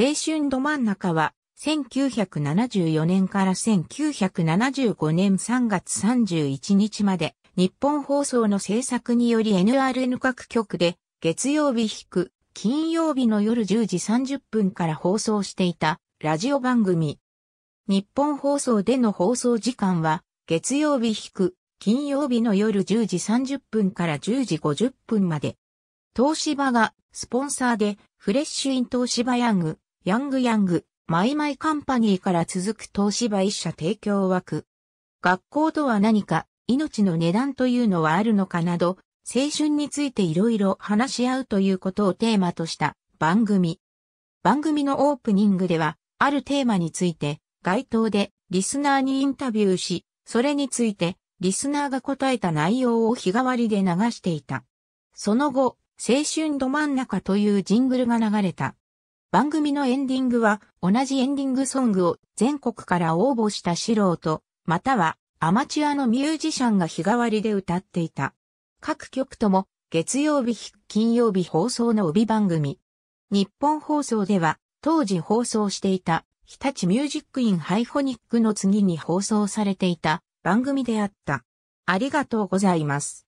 青春ど真ん中は、1974年から1975年3月31日まで、日本放送の制作により NRN 各局で、月曜日引く、金曜日の夜10時30分から放送していた、ラジオ番組。日本放送での放送時間は、月曜日引く、金曜日の夜10時30分から10時50分まで。東芝がスポンサーでフレッシュイン東芝ヤングヤングヤング、マイマイカンパニーから続く東芝一社提供枠。学校とは何か、命の値段というのはあるのかなど、青春についていろいろ話し合うということをテーマとした番組。番組のオープニングでは、あるテーマについて、街頭でリスナーにインタビューし、それについて、リスナーが答えた内容を日替わりで流していた。その後、青春ど真ん中というジングルが流れた。番組のエンディングは同じエンディングソングを全国から応募した素人、またはアマチュアのミュージシャンが日替わりで歌っていた。各曲とも月曜日、金曜日放送の帯番組。日本放送では当時放送していた日立ミュージックインハイフォニックの次に放送されていた番組であった。ありがとうございます。